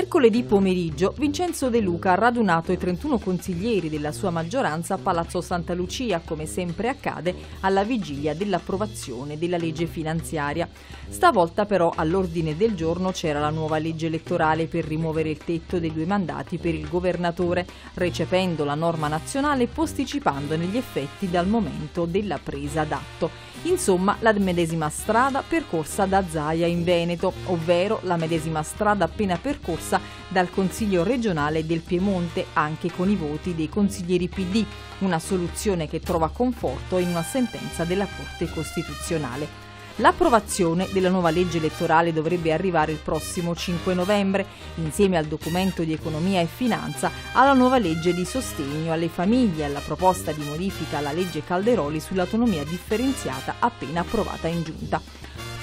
Mercoledì pomeriggio Vincenzo De Luca ha radunato i 31 consiglieri della sua maggioranza a Palazzo Santa Lucia, come sempre accade alla vigilia dell'approvazione della legge finanziaria. Stavolta però all'ordine del giorno c'era la nuova legge elettorale per rimuovere il tetto dei due mandati per il governatore, recependo la norma nazionale e posticipandone gli effetti dal momento della presa d'atto. Insomma, la medesima strada percorsa da Zaia in Veneto, ovvero la medesima strada appena percorsa promossa dal Consiglio regionale del Piemonte anche con i voti dei consiglieri PD, una soluzione che trova conforto in una sentenza della Corte Costituzionale. L'approvazione della nuova legge elettorale dovrebbe arrivare il prossimo 5 novembre, insieme al documento di economia e finanza, alla nuova legge di sostegno alle famiglie, e alla proposta di modifica alla legge Calderoli sull'autonomia differenziata appena approvata in giunta.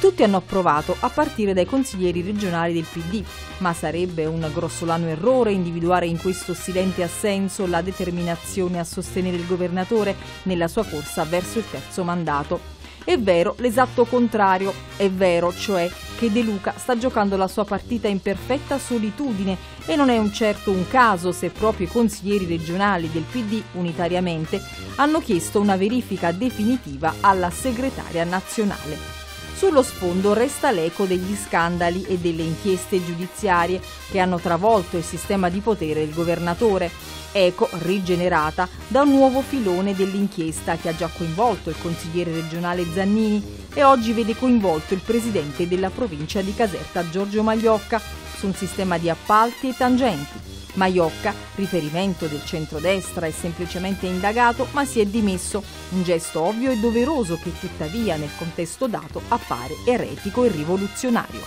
Tutti hanno approvato, a partire dai consiglieri regionali del PD, ma sarebbe un grossolano errore individuare in questo silente assenso la determinazione a sostenere il governatore nella sua corsa verso il terzo mandato. È vero l'esatto contrario, è vero cioè che De Luca sta giocando la sua partita in perfetta solitudine e non è un certo un caso se proprio i consiglieri regionali del PD unitariamente hanno chiesto una verifica definitiva alla segretaria nazionale. Sullo sfondo resta l'eco degli scandali e delle inchieste giudiziarie che hanno travolto il sistema di potere del governatore, eco rigenerata da un nuovo filone dell'inchiesta che ha già coinvolto il consigliere regionale Zannini e oggi vede coinvolto il presidente della provincia di Caserta Giorgio Magliocca su un sistema di appalti e tangenti Maiocca, riferimento del centrodestra, è semplicemente indagato ma si è dimesso, un gesto ovvio e doveroso che tuttavia nel contesto dato appare eretico e rivoluzionario.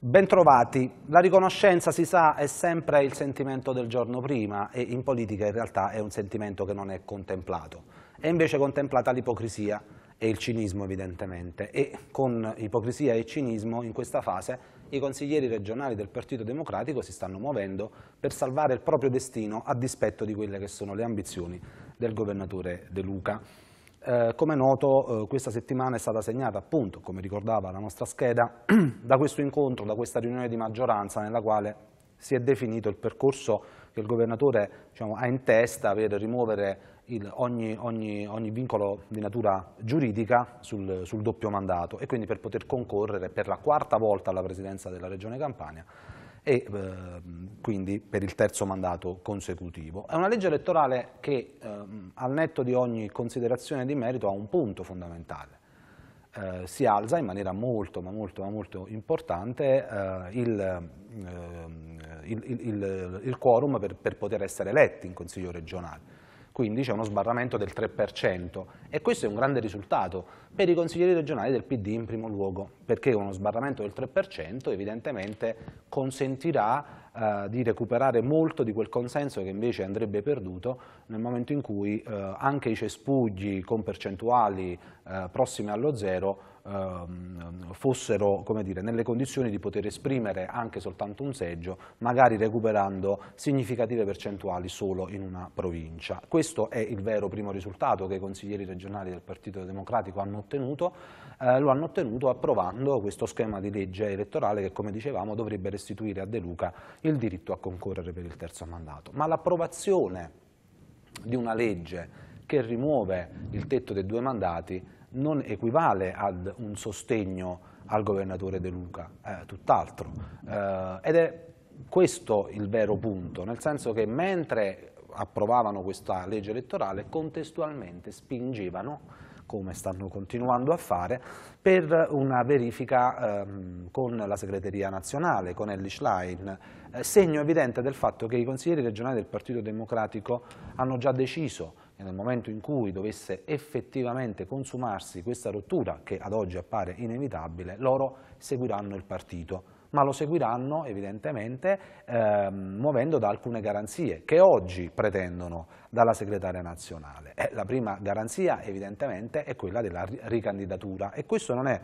Bentrovati. La riconoscenza, si sa, è sempre il sentimento del giorno prima e in politica in realtà è un sentimento che non è contemplato. È invece contemplata l'ipocrisia e il cinismo evidentemente e con ipocrisia e cinismo in questa fase i consiglieri regionali del Partito Democratico si stanno muovendo per salvare il proprio destino a dispetto di quelle che sono le ambizioni del governatore De Luca. Eh, come noto eh, questa settimana è stata segnata appunto, come ricordava la nostra scheda, da questo incontro, da questa riunione di maggioranza nella quale si è definito il percorso che il governatore diciamo, ha in testa per rimuovere il, ogni, ogni, ogni, vincolo di natura giuridica sul, sul, doppio mandato e quindi per poter concorrere per la quarta volta alla presidenza della Regione Campania e eh, quindi per il terzo mandato consecutivo. È una legge elettorale che eh, al netto di ogni considerazione di merito ha un punto fondamentale. Eh, si alza in maniera molto ma molto ma molto importante eh, ehm, ehm, il, il, il, quorum per, per poter essere eletti in Consiglio regionale quindi c'è uno sbarramento del 3% e questo è un grande risultato per i consiglieri regionali del PD in primo luogo, perché uno sbarramento del 3% evidentemente consentirà eh, di recuperare molto di quel consenso che invece andrebbe perduto nel momento in cui eh, anche i cespugli con percentuali eh, prossime allo zero Ehm, fossero dire, nelle condizioni di poter esprimere anche soltanto un seggio, magari recuperando significative percentuali solo in una provincia. Questo è il vero primo risultato che i consiglieri regionali del Partito Democratico hanno ottenuto, eh, lo hanno ottenuto approvando questo schema di legge elettorale che come dicevamo dovrebbe restituire a De Luca il diritto a concorrere per il terzo mandato. Ma l'approvazione di una legge che rimuove il tetto dei due mandati non equivale ad un sostegno al governatore De Luca, eh, tutt'altro. Eh, ed è questo il vero punto, nel senso che mentre approvavano questa legge elettorale, contestualmente spingevano come stanno continuando a fare, per una verifica ehm, con la segreteria nazionale, con Ellie Schlein, eh, segno evidente del fatto che i consiglieri regionali del Partito Democratico hanno già deciso e nel momento in cui dovesse effettivamente consumarsi questa rottura, che ad oggi appare inevitabile, loro seguiranno il partito ma lo seguiranno evidentemente eh, muovendo da alcune garanzie che oggi pretendono dalla segretaria nazionale. Eh, la prima garanzia evidentemente è quella della ricandidatura e questo non è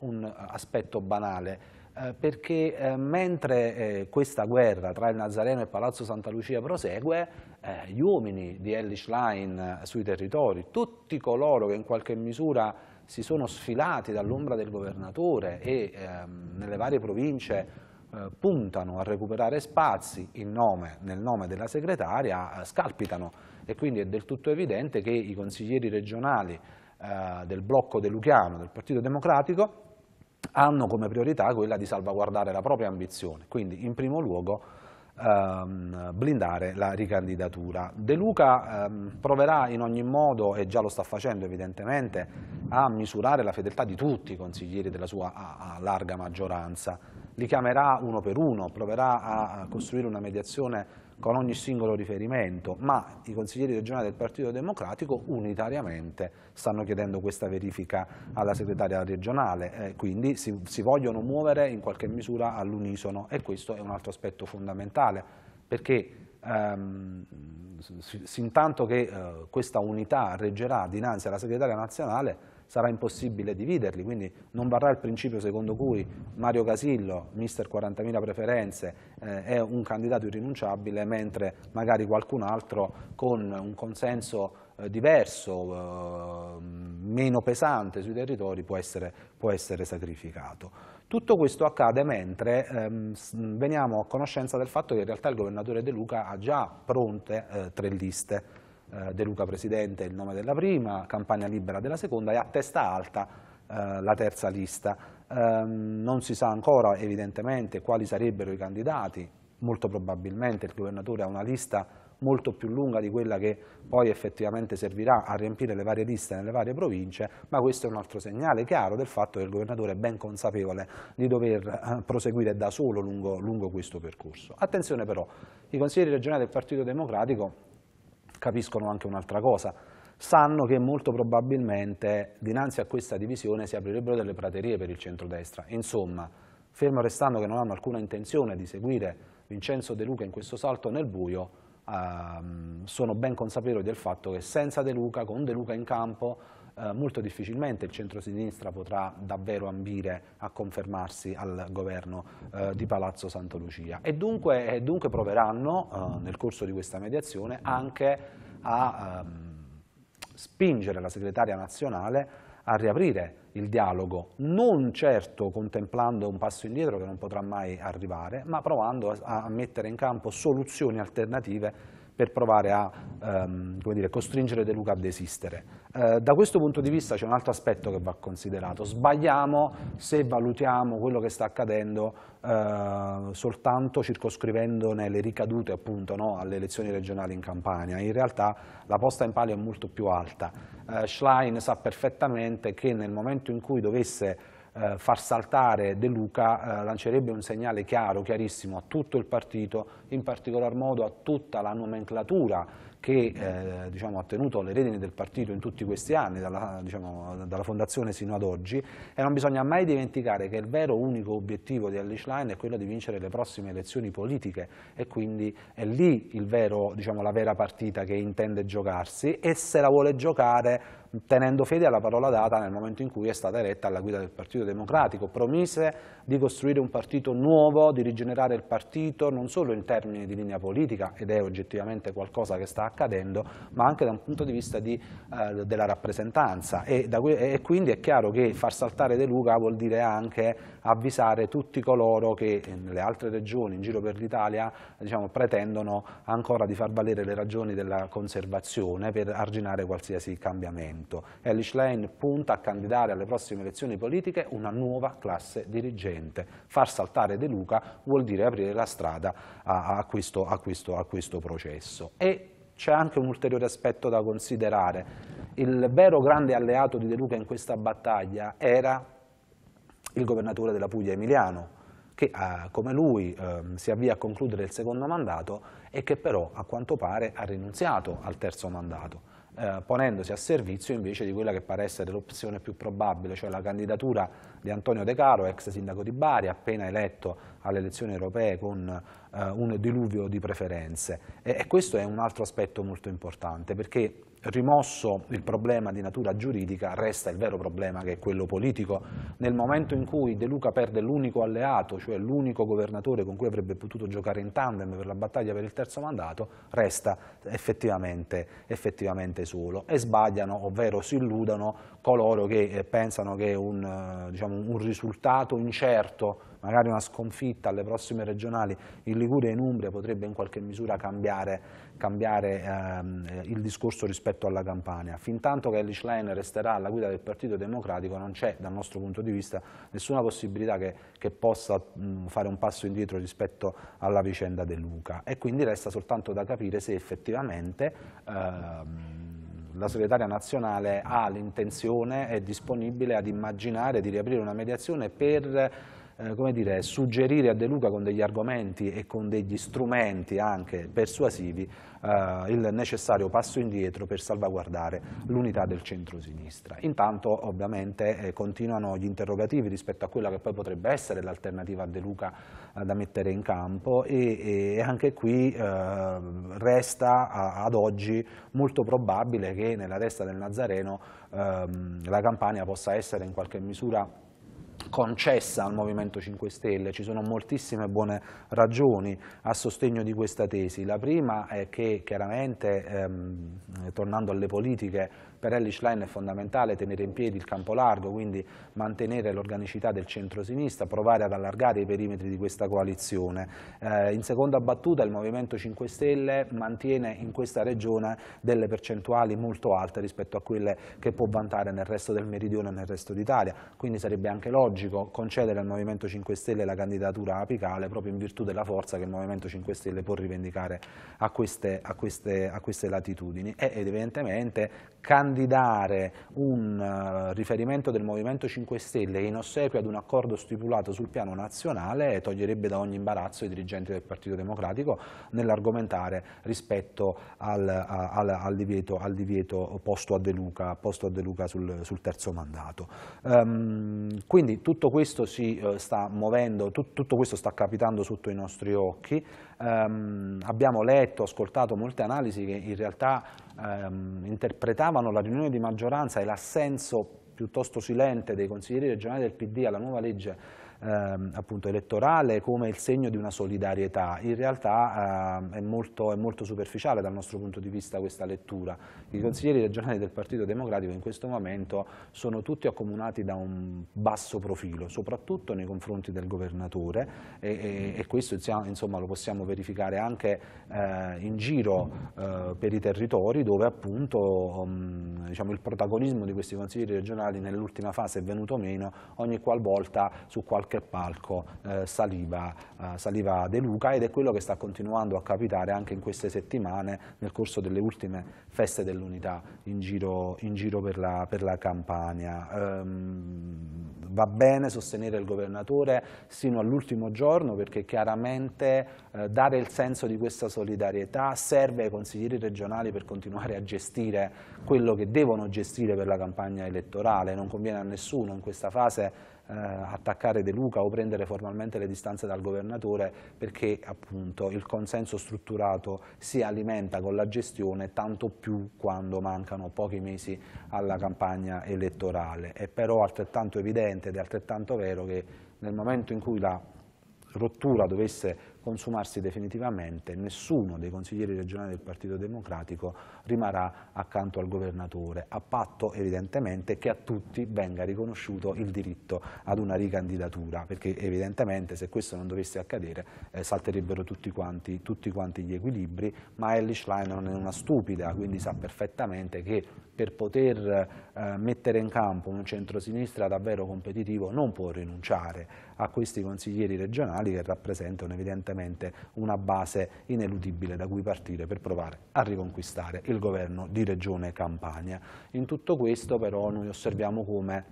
un eh, aspetto banale eh, perché eh, mentre eh, questa guerra tra il Nazareno e Palazzo Santa Lucia prosegue, eh, gli uomini di Ellis Schlein eh, sui territori, tutti coloro che in qualche misura si sono sfilati dall'ombra del governatore e ehm, nelle varie province puntano a recuperare spazi nome, nel nome della segretaria, scalpitano e quindi è del tutto evidente che i consiglieri regionali del blocco de Luchiano, del Partito Democratico, hanno come priorità quella di salvaguardare la propria ambizione, quindi in primo luogo ehm, blindare la ricandidatura. De Luca ehm, proverà in ogni modo, e già lo sta facendo evidentemente, a misurare la fedeltà di tutti i consiglieri della sua a, a larga maggioranza li chiamerà uno per uno, proverà a costruire una mediazione con ogni singolo riferimento, ma i consiglieri regionali del Partito Democratico unitariamente stanno chiedendo questa verifica alla segretaria regionale, eh, quindi si, si vogliono muovere in qualche misura all'unisono e questo è un altro aspetto fondamentale, perché ehm, sin tanto che eh, questa unità reggerà dinanzi alla segretaria nazionale sarà impossibile dividerli, quindi non varrà il principio secondo cui Mario Casillo, mister 40.000 preferenze, eh, è un candidato irrinunciabile, mentre magari qualcun altro con un consenso eh, diverso, eh, meno pesante sui territori può essere, può essere, sacrificato. Tutto questo accade mentre ehm, veniamo a conoscenza del fatto che in realtà il governatore De Luca ha già pronte eh, tre liste eh, De Luca Presidente il nome della prima, Campagna Libera della seconda e a testa alta eh, la terza lista. Um, non si sa ancora evidentemente quali sarebbero i candidati, molto probabilmente il governatore ha una lista molto più lunga di quella che poi effettivamente servirà a riempire le varie liste nelle varie province, ma questo è un altro segnale chiaro del fatto che il governatore è ben consapevole di dover eh, proseguire da solo lungo, lungo questo percorso. Attenzione però, i consiglieri regionali del Partito Democratico capiscono anche un'altra cosa, sanno che molto probabilmente dinanzi a questa divisione si aprirebbero delle praterie per il centrodestra. Insomma, fermo restando che non hanno alcuna intenzione di seguire Vincenzo De Luca in questo salto nel buio, ehm, sono ben consapevoli del fatto che senza De Luca, con De Luca in campo, eh, molto difficilmente il centrosinistra potrà davvero ambire a confermarsi al governo eh, di Palazzo Santa Lucia e dunque, e dunque proveranno eh, nel corso di questa mediazione anche a ehm, spingere la segretaria nazionale a riaprire il dialogo, non certo contemplando un passo indietro che non potrà mai arrivare, ma provando a, a mettere in campo soluzioni alternative per provare a ehm, dire, costringere De Luca a desistere. Eh, da questo punto di vista c'è un altro aspetto che va considerato. Sbagliamo se valutiamo quello che sta accadendo eh, soltanto circoscrivendone le ricadute appunto, no, alle elezioni regionali in Campania. In realtà la posta in palio è molto più alta. Eh, Schlein sa perfettamente che nel momento in cui dovesse eh, far saltare De Luca eh, lancerebbe un segnale chiaro, chiarissimo a tutto il partito, in particolar modo a tutta la nomenclatura che eh, diciamo, ha tenuto le redini del partito in tutti questi anni, dalla, diciamo, dalla, fondazione sino ad oggi, e non bisogna mai dimenticare che il vero unico obiettivo di Alice Line è quello di vincere le prossime elezioni politiche e quindi è lì vero, diciamo, la vera partita che intende giocarsi e se la vuole giocare tenendo fede alla parola data nel momento in cui è stata eletta alla guida del Partito Democratico. Promise di costruire un partito nuovo, di rigenerare il partito, non solo in termini di linea politica, ed è oggettivamente qualcosa che sta accadendo, ma anche da un punto di vista di, eh, della rappresentanza. E, da, e quindi è chiaro che far saltare De Luca vuol dire anche avvisare tutti coloro che eh, nelle altre regioni in giro per l'Italia diciamo, pretendono ancora di far valere le ragioni della conservazione per arginare qualsiasi cambiamento. Elish Lane punta a candidare alle prossime elezioni politiche una nuova classe dirigente. Far saltare De Luca vuol dire aprire la strada a, a, questo, a, questo, a questo, processo. E c'è anche un ulteriore aspetto da considerare. Il vero grande alleato di De Luca in questa battaglia era il governatore della Puglia Emiliano, che ah, come lui ehm, si avvia a concludere il secondo mandato e che però a quanto pare ha rinunziato al terzo mandato, eh, ponendosi a servizio invece di quella che pare essere l'opzione più probabile, cioè la candidatura di Antonio De Caro, ex sindaco di Bari, appena eletto alle elezioni europee con eh, un diluvio di preferenze. e questo è un altro aspetto molto importante perché rimosso il problema di natura giuridica resta il vero problema che è quello politico. Nel momento in cui De Luca perde l'unico alleato, cioè l'unico governatore con cui avrebbe potuto giocare in tandem per la battaglia per il terzo mandato, resta effettivamente, effettivamente solo. E sbagliano, ovvero si illudono coloro che eh, pensano che un, eh, diciamo, un risultato incerto magari una sconfitta alle prossime regionali in Liguria e in Umbria potrebbe in qualche misura cambiare cambiare ehm, il discorso rispetto alla Campania. Fintanto che Schlein resterà alla guida del Partito Democratico non c'è, dal nostro punto di vista, nessuna possibilità che, che possa mh, fare un passo indietro rispetto alla vicenda De Luca e quindi resta soltanto da capire se effettivamente ehm, la segretaria nazionale ha l'intenzione, è disponibile ad immaginare di riaprire una mediazione per eh, come dire, suggerire a De Luca con degli argomenti e con degli strumenti anche persuasivi eh, il necessario passo indietro per salvaguardare l'unità del centro-sinistra. Intanto ovviamente eh, continuano gli interrogativi rispetto a quella che poi potrebbe essere l'alternativa a De Luca eh, da mettere in campo e, e anche qui eh, resta a, ad oggi molto probabile che nella testa del Nazareno ehm, la Campania possa essere in qualche misura concessa al Movimento 5 Stelle, ci sono moltissime buone ragioni a sostegno di questa tesi. La prima è che chiaramente, ehm, tornando alle politiche, per Ellis Line è fondamentale tenere in piedi il campo largo, quindi mantenere l'organicità del centro-sinistra, provare ad allargare i perimetri di questa coalizione. Eh, in seconda battuta il Movimento 5 Stelle mantiene in questa regione delle percentuali molto alte rispetto a quelle che può vantare nel resto del meridione e nel resto d'Italia, quindi sarebbe anche logico concedere al Movimento 5 Stelle la candidatura apicale proprio in virtù della forza che il Movimento 5 Stelle può rivendicare a queste, a queste, a queste latitudini e, ed evidentemente can candidare un eh, riferimento del Movimento 5 Stelle in ossequio ad un accordo stipulato sul piano nazionale eh, toglierebbe da ogni imbarazzo i dirigenti del Partito Democratico nell'argomentare rispetto al, al, al, divieto, al, divieto, posto a De Luca, a De Luca sul, sul, terzo mandato. Um, quindi tutto questo si eh, sta muovendo, tut, tutto questo sta capitando sotto i nostri occhi ehm, abbiamo letto, ascoltato molte analisi che in realtà ehm, interpretavano la riunione di maggioranza e l'assenso piuttosto silente dei consiglieri regionali del PD alla nuova legge ehm, appunto elettorale come il segno di una solidarietà. In realtà ehm, è, molto, è, molto, superficiale dal nostro punto di vista questa lettura. I consiglieri regionali del Partito Democratico in questo momento sono tutti accomunati da un basso profilo, soprattutto nei confronti del governatore e, e, e questo insomma, lo possiamo verificare anche eh, in giro eh, per i territori dove appunto mh, mm, diciamo, il protagonismo di questi consiglieri regionali nell'ultima fase è venuto meno ogni qualvolta su qualche qualche palco eh, saliva, eh, saliva, De Luca ed è quello che sta continuando a capitare anche in queste settimane nel corso delle ultime feste dell'unità in giro, in giro per, la, per, la, Campania. Um, va bene sostenere il governatore sino all'ultimo giorno perché chiaramente eh, dare il senso di questa solidarietà serve ai consiglieri regionali per continuare a gestire quello che devono gestire per la campagna elettorale, non conviene a nessuno in questa fase eh, attaccare De Luca o prendere formalmente le distanze dal governatore perché appunto il consenso strutturato si alimenta con la gestione tanto più quando mancano pochi mesi alla campagna elettorale. È però altrettanto evidente ed è altrettanto vero che nel momento in cui la rottura dovesse consumarsi definitivamente, nessuno dei consiglieri regionali del Partito Democratico rimarrà accanto al governatore, a patto evidentemente che a tutti venga riconosciuto il diritto ad una ricandidatura, perché evidentemente se questo non dovesse accadere eh, salterebbero tutti quanti, tutti quanti, gli equilibri, ma Ellie Schlein non è una stupida, quindi sa perfettamente che per poter eh, mettere in campo un centrosinistra davvero competitivo non può rinunciare a questi consiglieri regionali che rappresentano evidentemente una base ineludibile da cui partire per provare a riconquistare il governo di Regione Campania. In tutto questo però noi osserviamo come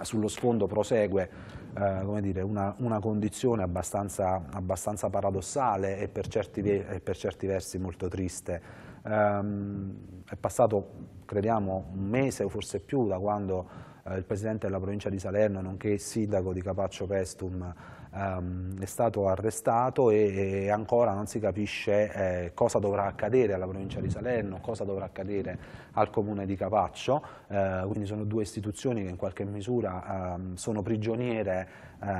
sullo sfondo prosegue eh, dire, una, una, condizione abbastanza, abbastanza, paradossale e per certi, e per certi versi molto triste Ehm, è passato, crediamo, un mese o forse più da quando eh, il presidente della provincia di Salerno, nonché il sindaco di Capaccio Pestum, ehm, è stato arrestato e, e, ancora non si capisce eh, cosa dovrà accadere alla provincia di Salerno, cosa dovrà accadere al comune di Capaccio, eh, quindi sono due istituzioni che in qualche misura ehm, sono prigioniere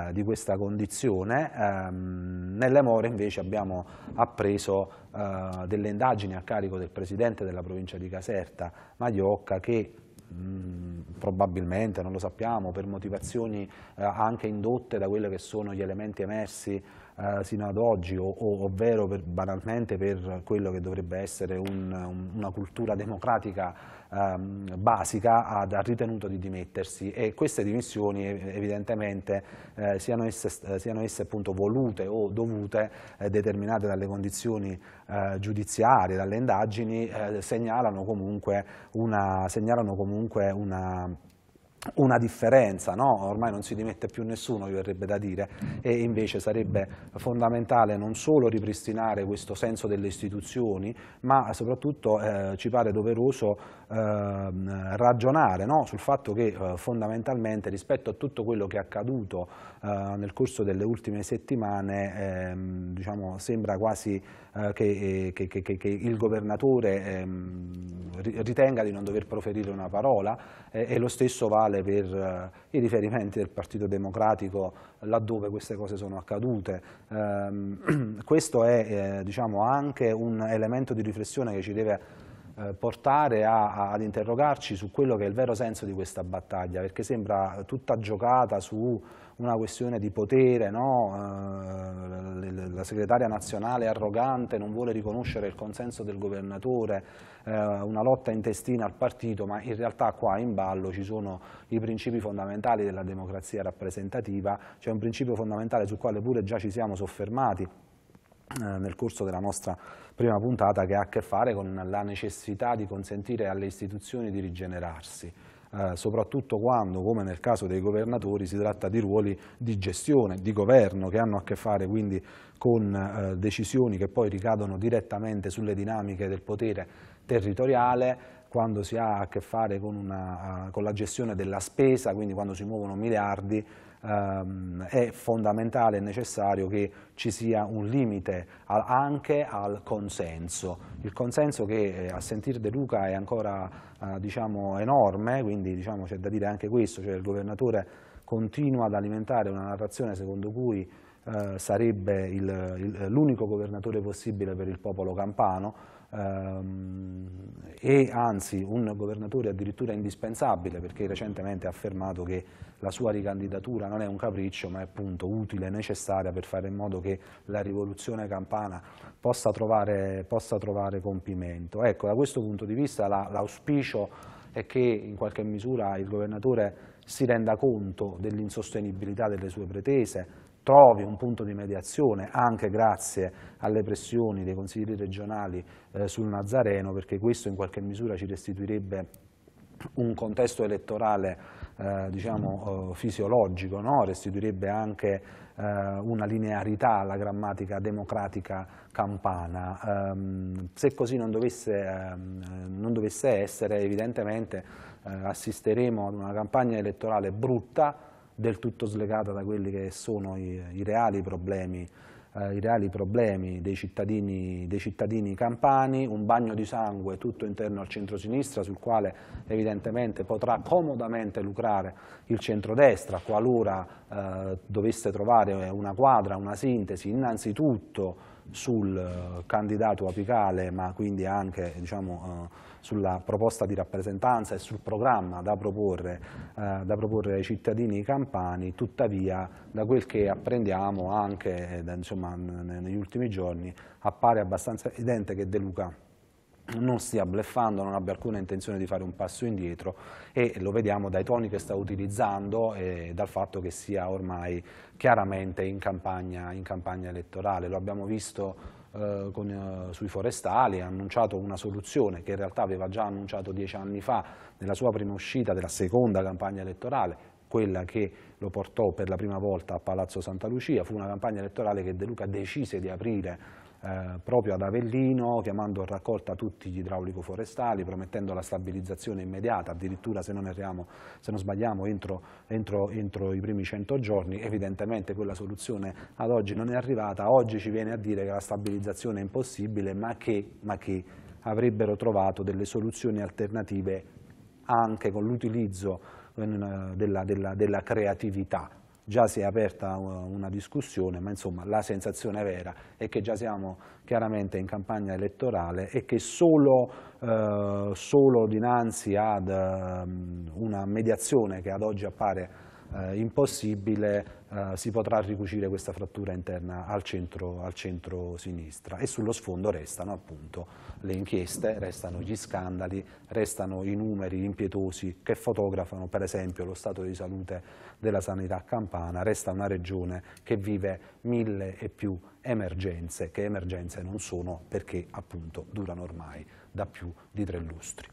eh, di questa condizione. Ehm, nelle more invece abbiamo appreso eh, delle indagini a carico del presidente della provincia di Caserta, Maiocca, che Mm, probabilmente, non lo sappiamo, per motivazioni eh, anche indotte da quelli che sono gli elementi emersi eh, sino ad oggi, ovvero per, banalmente per quello che dovrebbe essere un, una cultura democratica ehm, Basica ha, ritenuto di dimettersi e queste dimissioni eh, evidentemente eh, siano, esse, eh, siano esse appunto volute o dovute, eh, determinate dalle condizioni eh, giudiziarie, dalle indagini, eh, segnalano comunque una, segnalano comunque una una differenza, no? ormai non si dimette più nessuno, io verrebbe da dire, e invece sarebbe fondamentale non solo ripristinare questo senso delle istituzioni, ma soprattutto eh, ci pare doveroso eh, ragionare no? sul fatto che eh, fondamentalmente rispetto a tutto quello che è accaduto eh, nel corso delle ultime settimane ehm, diciamo, sembra quasi eh, eh, che, che, che, che, il governatore ehm, ritenga di non dover proferire una parola e lo stesso vale vale per eh, i riferimenti del Partito Democratico laddove queste cose sono accadute. Eh, questo è eh, diciamo, anche un elemento di riflessione che ci deve eh, portare a, ad interrogarci su quello che è il vero senso di questa battaglia, perché sembra tutta giocata su una questione di potere, no? Eh, la segretaria nazionale è arrogante, non vuole riconoscere il consenso del governatore, eh, una lotta intestina al partito, ma in realtà qua in ballo ci sono i principi fondamentali della democrazia rappresentativa, c'è cioè un principio fondamentale sul quale pure già ci siamo soffermati, eh, nel corso della nostra prima puntata che ha a che fare con la necessità di consentire alle istituzioni di rigenerarsi, eh, soprattutto quando, come nel caso dei governatori, si tratta di ruoli di gestione, di governo, che hanno a che fare quindi con eh, decisioni che poi ricadono direttamente sulle dinamiche del potere territoriale, quando si ha a che fare con, una, con la gestione della spesa, quindi quando si muovono miliardi, ehm, è fondamentale e necessario che ci sia un limite al, anche al consenso. Il consenso che eh, a sentire De Luca è ancora eh, diciamo, enorme, quindi diciamo, c'è da dire anche questo, cioè il governatore continua ad alimentare una narrazione secondo cui eh, sarebbe l'unico governatore possibile per il popolo campano ehm, e anzi un governatore addirittura indispensabile perché recentemente ha affermato che la sua ricandidatura non è un capriccio ma è appunto utile, necessaria per fare in modo che la rivoluzione campana possa trovare, possa trovare compimento. Ecco, da questo punto di vista l'auspicio la, è che in qualche misura il governatore si renda conto dell'insostenibilità delle sue pretese, trovi un punto di mediazione anche grazie alle pressioni dei consiglieri regionali eh, sul Nazareno perché questo in qualche misura ci restituirebbe un contesto elettorale eh, diciamo, eh, fisiologico, no? restituirebbe anche eh, una linearità alla grammatica democratica campana. Ehm, se così non dovesse, ehm, non dovesse essere evidentemente eh, assisteremo ad una campagna elettorale brutta del tutto slegata da quelli che sono i, i, reali, problemi, eh, i reali problemi, dei, cittadini, dei cittadini campani, un bagno di sangue tutto interno al centro-sinistra sul quale evidentemente potrà comodamente lucrare il centro-destra qualora eh, dovesse trovare una quadra, una sintesi innanzitutto sul eh, candidato apicale, ma quindi anche diciamo, eh, sulla proposta di rappresentanza e sul programma da proporre, eh, da proporre, ai cittadini campani, tuttavia da quel che apprendiamo anche insomma, negli ultimi giorni appare abbastanza evidente che De Luca non stia bleffando, non abbia alcuna intenzione di fare un passo indietro e lo vediamo dai toni che sta utilizzando e dal fatto che sia ormai chiaramente in campagna, in campagna elettorale. Lo abbiamo visto eh, con, eh, sui forestali, ha annunciato una soluzione che in realtà aveva già annunciato dieci anni fa nella sua prima uscita della seconda campagna elettorale, quella che lo portò per la prima volta a Palazzo Santa Lucia, fu una campagna elettorale che De Luca decise di aprire eh, proprio ad Avellino, chiamando a raccolta tutti gli idraulico-forestali, promettendo la stabilizzazione immediata, addirittura se non, erriamo, se non sbagliamo entro, entro, entro, i primi 100 giorni, evidentemente quella soluzione ad oggi non è arrivata, oggi ci viene a dire che la stabilizzazione è impossibile, ma che, ma che avrebbero trovato delle soluzioni alternative anche con l'utilizzo eh, della, della, della creatività già si è aperta una discussione, ma insomma la sensazione vera è che già siamo chiaramente in campagna elettorale e che solo, eh, solo dinanzi ad um, una mediazione che ad oggi appare eh, impossibile eh, si potrà ricucire questa frattura interna al centro, al centro sinistra e sullo sfondo restano appunto le inchieste, restano gli scandali, restano i numeri impietosi che fotografano per esempio lo stato di salute della sanità campana, resta una regione che vive mille e più emergenze, che emergenze non sono perché appunto durano ormai da più di tre lustri.